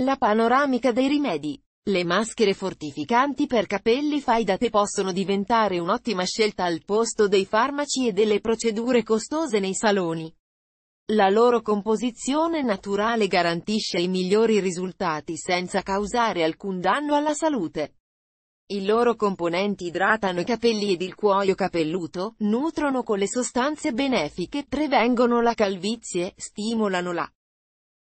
La panoramica dei rimedi. Le maschere fortificanti per capelli fai da te possono diventare un'ottima scelta al posto dei farmaci e delle procedure costose nei saloni. La loro composizione naturale garantisce i migliori risultati senza causare alcun danno alla salute. I loro componenti idratano i capelli ed il cuoio capelluto, nutrono con le sostanze benefiche, prevengono la calvizie, stimolano la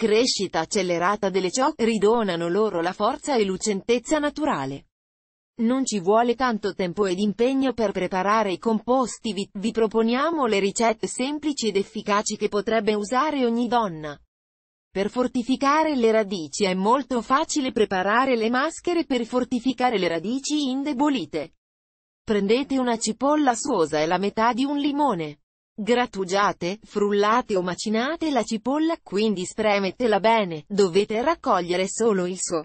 Crescita accelerata delle ciò ridonano loro la forza e lucentezza naturale. Non ci vuole tanto tempo ed impegno per preparare i composti vi, vi proponiamo le ricette semplici ed efficaci che potrebbe usare ogni donna. Per fortificare le radici è molto facile preparare le maschere per fortificare le radici indebolite. Prendete una cipolla suosa e la metà di un limone. Grattugiate, frullate o macinate la cipolla, quindi spremetela bene, dovete raccogliere solo il suo.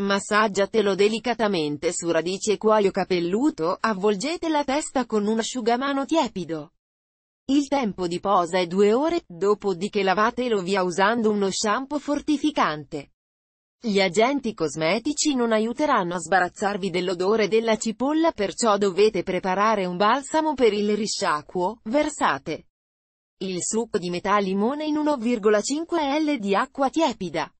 Massaggiatelo delicatamente su radice e cuoio capelluto, avvolgete la testa con un asciugamano tiepido. Il tempo di posa è due ore, dopodiché lavatelo via usando uno shampoo fortificante. Gli agenti cosmetici non aiuteranno a sbarazzarvi dell'odore della cipolla perciò dovete preparare un balsamo per il risciacquo, versate il succo di metà limone in 1,5 l di acqua tiepida.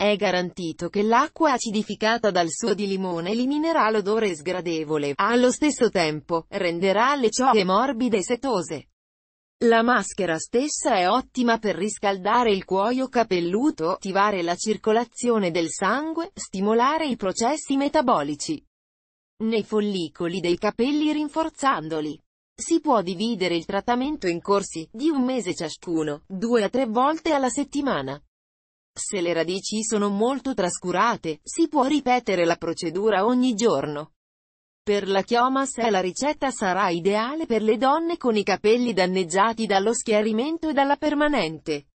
È garantito che l'acqua acidificata dal suo di limone eliminerà l'odore sgradevole, allo stesso tempo, renderà le ciocche morbide e setose. La maschera stessa è ottima per riscaldare il cuoio capelluto, attivare la circolazione del sangue, stimolare i processi metabolici nei follicoli dei capelli rinforzandoli. Si può dividere il trattamento in corsi, di un mese ciascuno, due a tre volte alla settimana. Se le radici sono molto trascurate, si può ripetere la procedura ogni giorno. Per la chioma se la ricetta sarà ideale per le donne con i capelli danneggiati dallo schiarimento e dalla permanente.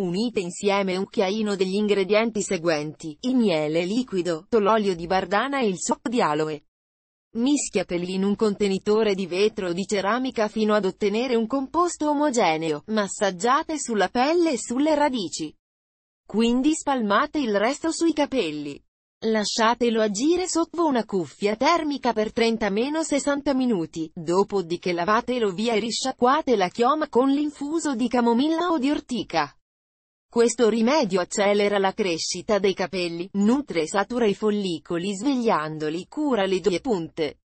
Unite insieme un cucchiaino degli ingredienti seguenti, il miele liquido, l'olio di bardana e il sop di aloe. Mischiateli in un contenitore di vetro o di ceramica fino ad ottenere un composto omogeneo, massaggiate sulla pelle e sulle radici. Quindi spalmate il resto sui capelli. Lasciatelo agire sotto una cuffia termica per 30-60 minuti, dopodiché lavatelo via e risciacquate la chioma con l'infuso di camomilla o di ortica. Questo rimedio accelera la crescita dei capelli, nutre e satura i follicoli svegliandoli, cura le due punte.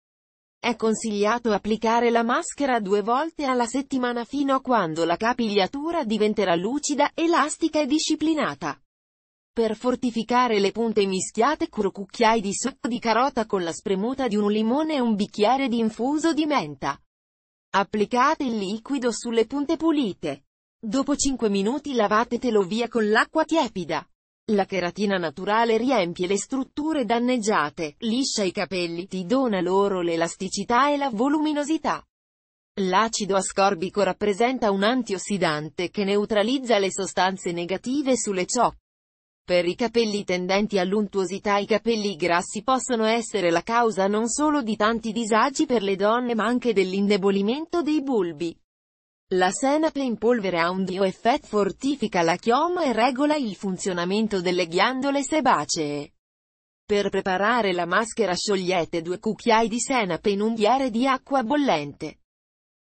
È consigliato applicare la maschera due volte alla settimana fino a quando la capigliatura diventerà lucida, elastica e disciplinata. Per fortificare le punte mischiate cucchiai di succo di carota con la spremuta di un limone e un bicchiere di infuso di menta. Applicate il liquido sulle punte pulite. Dopo 5 minuti lavatetelo via con l'acqua tiepida. La cheratina naturale riempie le strutture danneggiate, liscia i capelli, ti dona loro l'elasticità e la voluminosità. L'acido ascorbico rappresenta un antiossidante che neutralizza le sostanze negative sulle ciocche. Per i capelli tendenti all'untuosità i capelli grassi possono essere la causa non solo di tanti disagi per le donne ma anche dell'indebolimento dei bulbi. La senape in polvere ha un bioeffetto fortifica la chioma e regola il funzionamento delle ghiandole sebacee. Per preparare la maschera sciogliete due cucchiai di senape in un bicchiere di acqua bollente.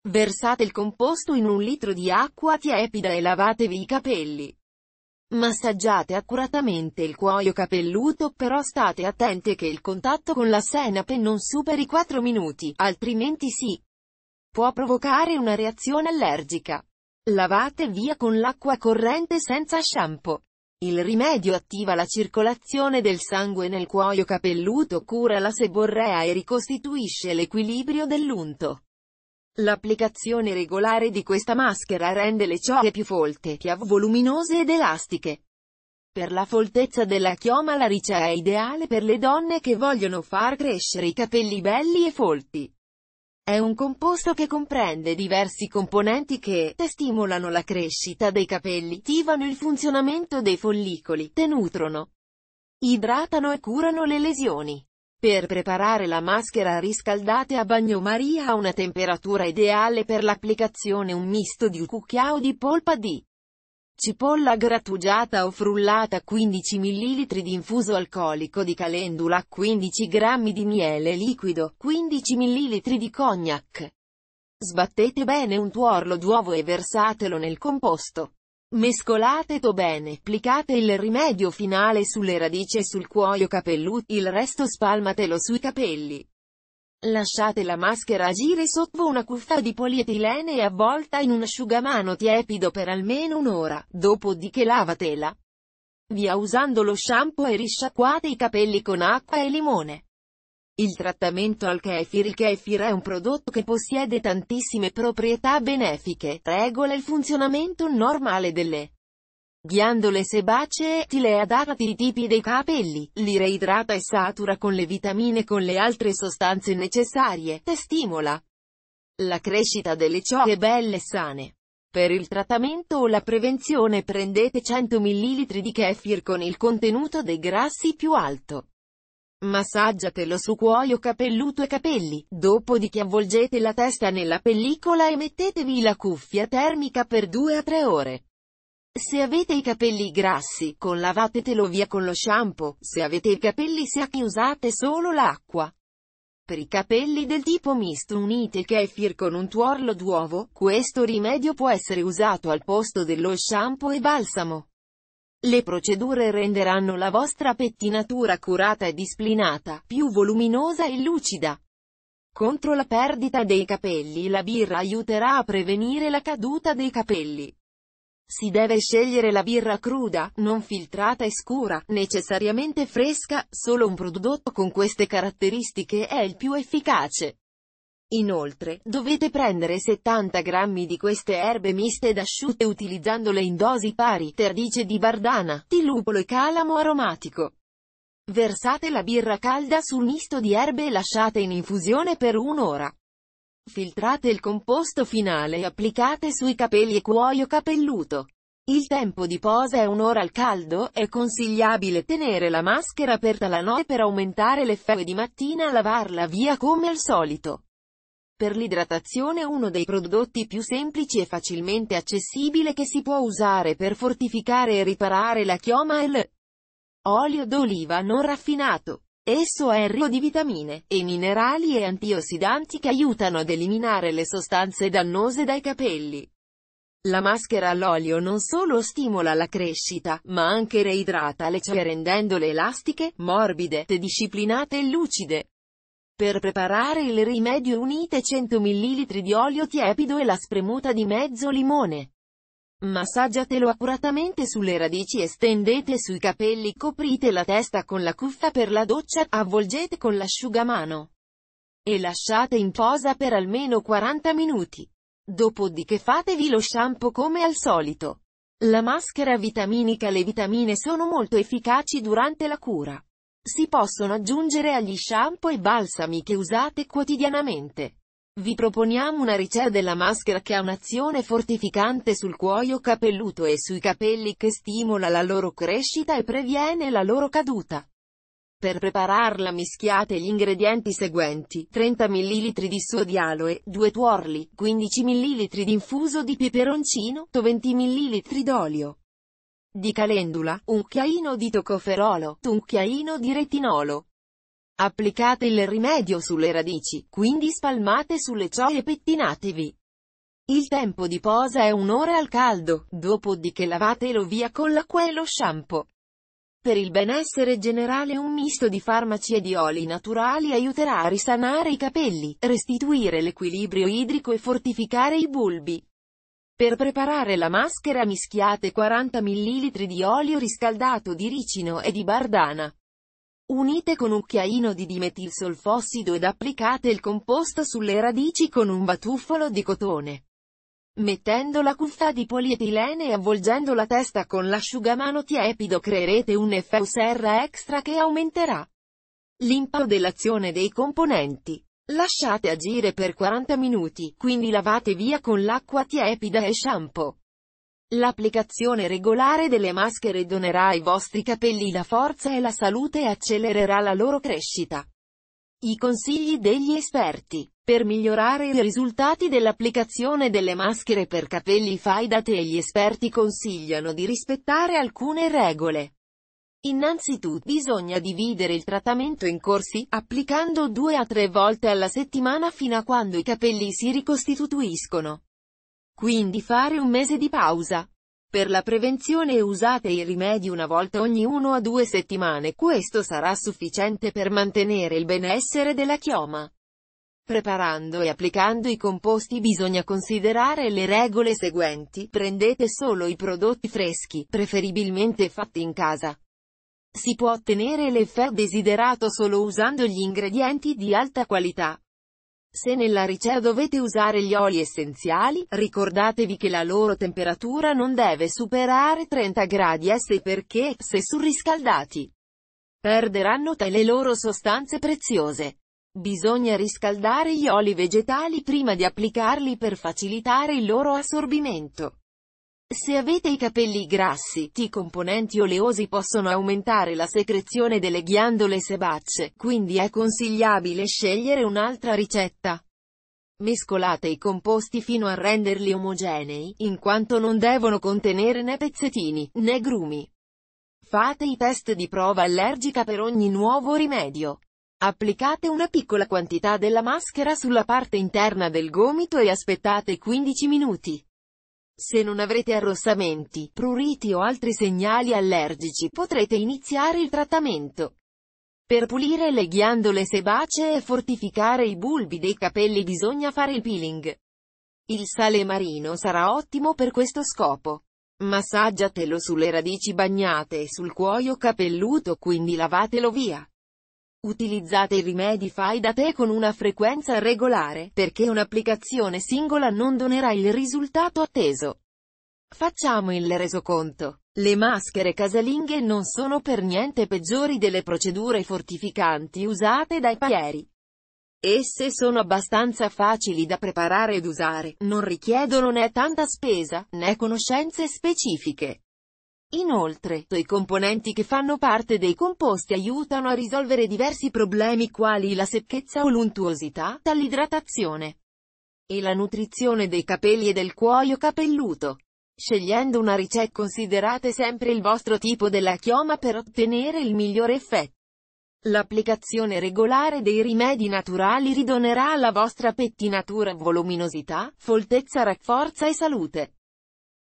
Versate il composto in un litro di acqua tiepida e lavatevi i capelli. Massaggiate accuratamente il cuoio capelluto però state attenti che il contatto con la senape non superi 4 minuti, altrimenti si può provocare una reazione allergica. Lavate via con l'acqua corrente senza shampoo. Il rimedio attiva la circolazione del sangue nel cuoio capelluto, cura la seborrea e ricostituisce l'equilibrio dell'unto. L'applicazione regolare di questa maschera rende le cioie più folte, più voluminose ed elastiche. Per la foltezza della chioma la riccia è ideale per le donne che vogliono far crescere i capelli belli e folti. È un composto che comprende diversi componenti che stimolano la crescita dei capelli, attivano il funzionamento dei follicoli, te nutrono, idratano e curano le lesioni. Per preparare la maschera riscaldate a bagnomaria a una temperatura ideale per l'applicazione un misto di cucchiao di polpa di cipolla grattugiata o frullata 15 ml di infuso alcolico di calendula 15 g di miele liquido 15 ml di cognac. Sbattete bene un tuorlo d'uovo e versatelo nel composto. Mescolateto bene, applicate il rimedio finale sulle radici e sul cuoio capelluto, il resto spalmatelo sui capelli. Lasciate la maschera agire sotto una cuffa di polietilene e avvolta in un asciugamano tiepido per almeno un'ora, dopodiché lavatela via usando lo shampoo e risciacquate i capelli con acqua e limone. Il trattamento al kefir Il kefir è un prodotto che possiede tantissime proprietà benefiche, regola il funzionamento normale delle ghiandole sebacee, tile le adatta i tipi dei capelli, li reidrata e satura con le vitamine e con le altre sostanze necessarie, e stimola la crescita delle ciocche belle e sane. Per il trattamento o la prevenzione prendete 100 ml di kefir con il contenuto dei grassi più alto. Massaggiatelo su cuoio capelluto e capelli, dopodiché avvolgete la testa nella pellicola e mettetevi la cuffia termica per 2 a 3 ore. Se avete i capelli grassi, con lavatetelo via con lo shampoo, se avete i capelli secchi usate solo l'acqua. Per i capelli del tipo misto unite il kefir con un tuorlo d'uovo, questo rimedio può essere usato al posto dello shampoo e balsamo. Le procedure renderanno la vostra pettinatura curata e displinata, più voluminosa e lucida. Contro la perdita dei capelli la birra aiuterà a prevenire la caduta dei capelli. Si deve scegliere la birra cruda, non filtrata e scura, necessariamente fresca, solo un prodotto con queste caratteristiche è il più efficace. Inoltre, dovete prendere 70 grammi di queste erbe miste ed asciutte utilizzandole in dosi pari, terdice di bardana, tilupolo e calamo aromatico. Versate la birra calda sul misto di erbe e lasciate in infusione per un'ora. Filtrate il composto finale e applicate sui capelli e cuoio capelluto. Il tempo di posa è un'ora al caldo, è consigliabile tenere la maschera aperta la notte per aumentare l'effetto e di mattina lavarla via come al solito. Per l'idratazione uno dei prodotti più semplici e facilmente accessibile che si può usare per fortificare e riparare la chioma è l'olio d'oliva non raffinato. Esso è ricco di vitamine, e minerali e antiossidanti che aiutano ad eliminare le sostanze dannose dai capelli. La maschera all'olio non solo stimola la crescita, ma anche reidrata le cere rendendole elastiche, morbide, disciplinate e lucide. Per preparare il rimedio unite 100 ml di olio tiepido e la spremuta di mezzo limone. Massaggiatelo accuratamente sulle radici e stendete sui capelli coprite la testa con la cuffia per la doccia, avvolgete con l'asciugamano e lasciate in posa per almeno 40 minuti. Dopodiché fatevi lo shampoo come al solito. La maschera vitaminica Le vitamine sono molto efficaci durante la cura. Si possono aggiungere agli shampoo e balsami che usate quotidianamente. Vi proponiamo una ricetta della maschera che ha un'azione fortificante sul cuoio capelluto e sui capelli che stimola la loro crescita e previene la loro caduta. Per prepararla mischiate gli ingredienti seguenti, 30 ml di sodialoe, 2 tuorli, 15 ml di infuso di peperoncino, 20 ml d'olio di calendula, un cucchiaino di toccoferolo, un cucchiaino di retinolo. Applicate il rimedio sulle radici, quindi spalmate sulle cioie e pettinatevi. Il tempo di posa è un'ora al caldo, dopodiché lavatelo via con l'acqua e lo shampoo. Per il benessere generale un misto di farmaci e di oli naturali aiuterà a risanare i capelli, restituire l'equilibrio idrico e fortificare i bulbi. Per preparare la maschera mischiate 40 ml di olio riscaldato di ricino e di bardana. Unite con un cucchiaino di dimetilsolfossido ed applicate il composto sulle radici con un batuffolo di cotone. Mettendo la cuffa di polietilene e avvolgendo la testa con l'asciugamano tiepido creerete un effetto serra extra che aumenterà l'impatto dell'azione dei componenti. Lasciate agire per 40 minuti, quindi lavate via con l'acqua tiepida e shampoo. L'applicazione regolare delle maschere donerà ai vostri capelli la forza e la salute e accelererà la loro crescita. I consigli degli esperti. Per migliorare i risultati dell'applicazione delle maschere per capelli fai da te gli esperti consigliano di rispettare alcune regole. Innanzitutto bisogna dividere il trattamento in corsi, applicando due a tre volte alla settimana fino a quando i capelli si ricostituiscono. Quindi fare un mese di pausa. Per la prevenzione usate i rimedi una volta ogni 1 a 2 settimane, questo sarà sufficiente per mantenere il benessere della chioma. Preparando e applicando i composti bisogna considerare le regole seguenti, prendete solo i prodotti freschi, preferibilmente fatti in casa. Si può ottenere l'effetto desiderato solo usando gli ingredienti di alta qualità. Se nella ricetta dovete usare gli oli essenziali, ricordatevi che la loro temperatura non deve superare 30 gradi eh, S perché, se surriscaldati, perderanno tutte le loro sostanze preziose. Bisogna riscaldare gli oli vegetali prima di applicarli per facilitare il loro assorbimento. Se avete i capelli grassi, i componenti oleosi possono aumentare la secrezione delle ghiandole sebacce, quindi è consigliabile scegliere un'altra ricetta. Mescolate i composti fino a renderli omogenei, in quanto non devono contenere né pezzettini, né grumi. Fate i test di prova allergica per ogni nuovo rimedio. Applicate una piccola quantità della maschera sulla parte interna del gomito e aspettate 15 minuti. Se non avrete arrossamenti, pruriti o altri segnali allergici potrete iniziare il trattamento. Per pulire le ghiandole sebacee e fortificare i bulbi dei capelli bisogna fare il peeling. Il sale marino sarà ottimo per questo scopo. Massaggiatelo sulle radici bagnate e sul cuoio capelluto quindi lavatelo via. Utilizzate i rimedi fai da te con una frequenza regolare, perché un'applicazione singola non donerà il risultato atteso. Facciamo il resoconto. Le maschere casalinghe non sono per niente peggiori delle procedure fortificanti usate dai paieri. Esse sono abbastanza facili da preparare ed usare, non richiedono né tanta spesa, né conoscenze specifiche. Inoltre, i componenti che fanno parte dei composti aiutano a risolvere diversi problemi quali la secchezza o l'untuosità, dall'idratazione e la nutrizione dei capelli e del cuoio capelluto. Scegliendo una ricetta considerate sempre il vostro tipo della chioma per ottenere il migliore effetto. L'applicazione regolare dei rimedi naturali ridonerà alla vostra pettinatura voluminosità, foltezza, rafforza e salute.